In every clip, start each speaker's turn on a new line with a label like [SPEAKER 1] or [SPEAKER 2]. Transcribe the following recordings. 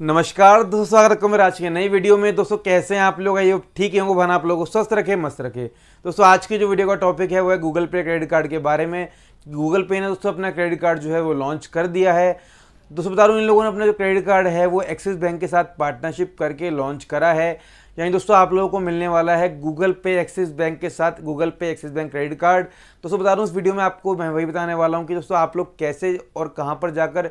[SPEAKER 1] नमस्कार दोस्तों स्वागत करता मेरे आज के नई वीडियो में दोस्तों कैसे हैं आप लोग आइए ठीक है भाना आप लोगों को स्वस्थ रखे मस्त रखे दोस्तों आज की जो वीडियो का टॉपिक है वो है गूगल पे क्रेडिट कार्ड के बारे में गूगल पे ने दोस्तों अपना क्रेडिट कार्ड जो है वो लॉन्च कर दिया है दोस्तों बता रहा हूँ इन लोगों ने अपना जो क्रेडिट कार्ड है वो एक्सिस बैंक के साथ पार्टनरशिप करके लॉन्च करा है यानी दोस्तों आप लोगों को मिलने वाला है गूगल पे एक्सिस बैंक के साथ गूगल पे एक्सिस बैंक क्रेडिट कार्ड दोस्तों बता रहा हूँ इस वीडियो में आपको मैं वही बताने वाला हूँ कि दोस्तों आप लोग कैसे और कहाँ पर जाकर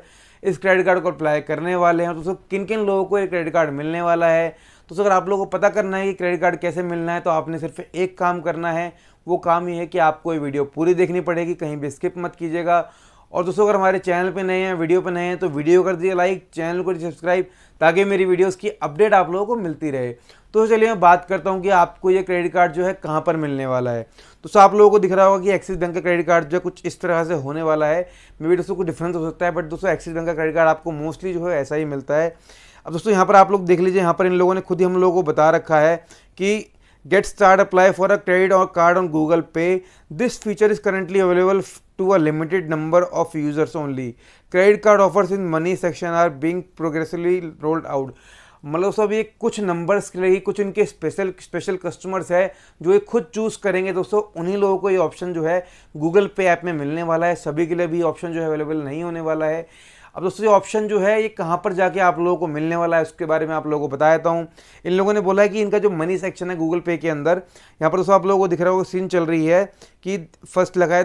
[SPEAKER 1] इस क्रेडिट कार्ड को अप्लाई करने वाले हैं दोस्तों किन किन लोगों को ये क्रेडिट कार्ड मिलने वाला है तो दोस्तों अगर आप लोगों को पता करना है कि क्रेडिट कार्ड कैसे मिलना है तो आपने सिर्फ एक काम करना है वो काम ये है कि आपको ये वीडियो पूरी देखनी पड़ेगी कहीं भी स्किप मत कीजिएगा और दोस्तों अगर हमारे चैनल पे नए हैं वीडियो पे नए हैं तो वीडियो कर दीजिए लाइक चैनल को सब्सक्राइब ताकि मेरी वीडियोस की अपडेट आप लोगों को मिलती रहे तो चलिए मैं बात करता हूँ कि आपको ये क्रेडिट कार्ड जो है कहाँ पर मिलने वाला है दोस्तों आप लोगों को दिख रहा होगा कि एक्सिस बैंक का क्रेडिट कार्ड जो है कुछ इस तरह से होने वाला है मे बी दोस्तों कुछ डिफरेंस हो सकता है बट दोस्तों एक्सिस बैंक का क्रेडिट कार्ड आपको मोस्टली जो है ऐसा ही मिलता है अब दोस्तों यहाँ पर आप लोग देख लीजिए यहाँ पर इन लोगों ने खुद ही हम लोगों को बता रखा है कि get start apply for a credit or card on google pay this feature is currently available to a limited number of users only credit card offers in money section are being progressively rolled out मतलब सब ये कुछ numbers के लिए ही कुछ इनके special special customers है जो ये खुद चूज़ करेंगे दोस्तों उन्हीं लोगों को ये ऑप्शन जो है गूगल पे ऐप में मिलने वाला है सभी के लिए भी ऑप्शन जो है अवेलेबल नहीं होने वाला है अब दोस्तों ये ऑप्शन जो है ये कहाँ पर जाके आप लोगों को मिलने वाला है उसके बारे में आप लोगों को बता देता हूँ इन लोगों ने बोला है कि इनका जो मनी सेक्शन है गूगल पे के अंदर यहाँ पर दोस्तों आप लोगों को दिख रहा होगा सीन चल रही है कि फर्स्ट लगाए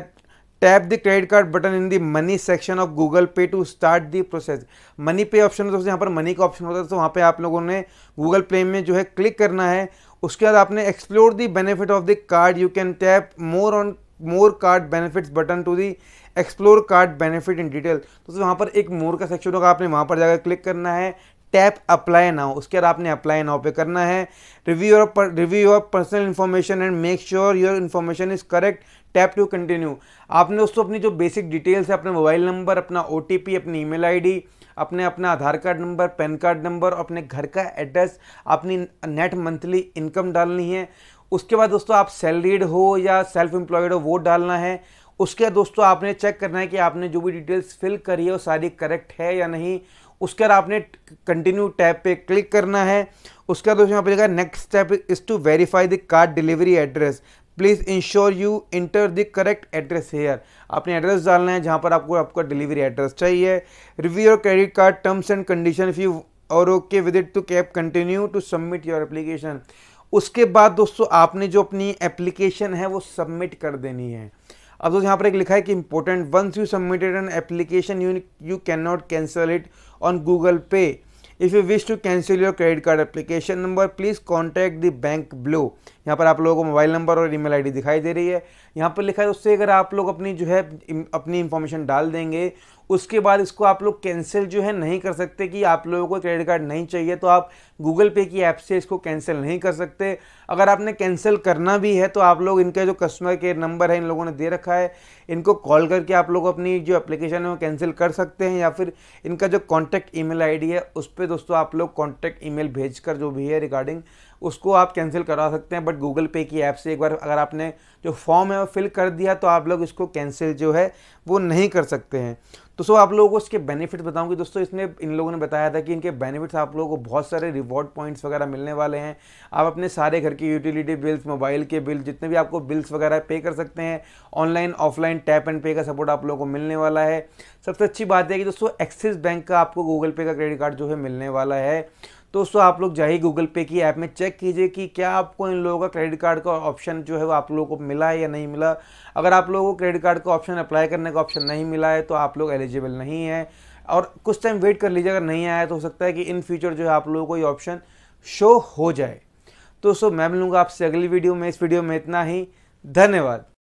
[SPEAKER 1] tap the credit card button in the money section of Google Pay to start the process money pay option दोस्तों यहाँ पर मनी का ऑप्शन होता है तो वहाँ पे आप लोगों ने गूगल पे में जो है क्लिक करना है उसके बाद आपने explore the benefit of the card you can tap more on more card benefits button to the explore card benefit in detail तो वहाँ पर एक मोर का सेक्शन होगा आपने वहाँ पर जाकर क्लिक करना है टैप अप्लाई नाउ उसके बाद आपने अप्लाई नाउ पे करना है review your review your personal information and make sure your information is correct tap to continue आपने दोस्तों अपनी जो बेसिक डिटेल्स है अपना मोबाइल नंबर अपना ओ अपनी ईमेल आईडी अपने अपना Aadhaar card number PAN card number अपने घर का एड्रेस अपनी नेट मंथली इनकम डालनी है उसके बाद दोस्तों आप सैलरीड हो या सेल्फ एम्प्लॉयड हो वो डालना है उसके दोस्तों आपने चेक करना है कि आपने जो भी डिटेल्स फिल करी है वो सारी करेक्ट है या नहीं उसके बाद आपने कंटिन्यू टैब पे क्लिक करना है उसके बाद दोस्तों यहाँ पर लिखा next step is to verify the card delivery address please ensure you enter the correct address here आपने एड्रेस डालना है जहाँ पर आपको आपका डिलीवरी एड्रेस चाहिए review your credit card terms and conditions if you are okay with it to tap continue to submit your application उसके बाद दोस्तों आपने जो अपनी एप्लीकेशन है वो सबमिट कर देनी है अब दोस्तों यहाँ पर एक लिखा है कि important once you submitted an application you you can not cancel it on Google Pay if you wish to cancel your credit card application number please contact the bank below यहाँ पर आप लोगों को मोबाइल नंबर और email ID दिखाई दे रही है यहाँ पर लिखा है उससे अगर आप लोग अपनी जो है अपनी इंफॉर्मेशन डाल देंगे उसके बाद इसको आप लोग कैंसिल जो है नहीं कर सकते कि आप लोगों को क्रेडिट कार्ड नहीं चाहिए तो आप गूगल पे की ऐप से इसको कैंसिल नहीं कर सकते अगर आपने कैंसिल करना भी है तो आप लोग इनका जो कस्टमर केयर नंबर है इन लोगों ने दे रखा है इनको कॉल करके आप लोग अपनी जो एप्लीकेशन है वो कैंसिल कर सकते हैं या फिर इनका जो कॉन्टैक्ट ई मेल है उस पर दोस्तों आप लोग कॉन्टैक्ट ई भेजकर जो भी है रिगार्डिंग उसको आप कैंसिल करवा सकते हैं बट गूगल पे की ऐप से एक बार अगर आपने जो फॉर्म है वो फिल कर दिया तो आप लोग इसको कैंसिल जो है वो नहीं कर सकते हैं तो सो आप लोगों को इसके बेनिफिट्स बताऊंगी दोस्तों इसमें इन लोगों ने बताया था कि इनके बेनिफिट्स आप लोगों को बहुत सारे रिवॉर्ड पॉइंट्स वगैरह मिलने वाले हैं आप अपने सारे घर के यूटिलिटी बिल्स मोबाइल के बिल जितने भी आपको बिल्स वगैरह पे कर सकते हैं ऑनलाइन ऑफलाइन टैप एंड पे का सपोर्ट आप लोगों को मिलने वाला है सबसे अच्छी बात है कि दोस्तों एक्सिस बैंक का आपको गूगल पे का क्रेडिट कार्ड जो है मिलने वाला है तो दोस्तों आप लोग जाइए गूगल पे की ऐप में चेक कीजिए कि क्या आपको इन लोगों का क्रेडिट कार्ड का ऑप्शन जो है वो आप लोगों को मिला है या नहीं मिला अगर आप लोगों को क्रेडिट कार्ड का ऑप्शन अप्लाई करने का ऑप्शन नहीं मिला है तो आप लोग एलिजिबल नहीं है और कुछ टाइम वेट कर लीजिए अगर नहीं आया तो हो सकता है कि इन फ्यूचर जो है आप लोगों को ये ऑप्शन शो हो जाए तो दोस्तों मैं मिलूँगा आपसे अगली वीडियो में इस वीडियो में इतना ही धन्यवाद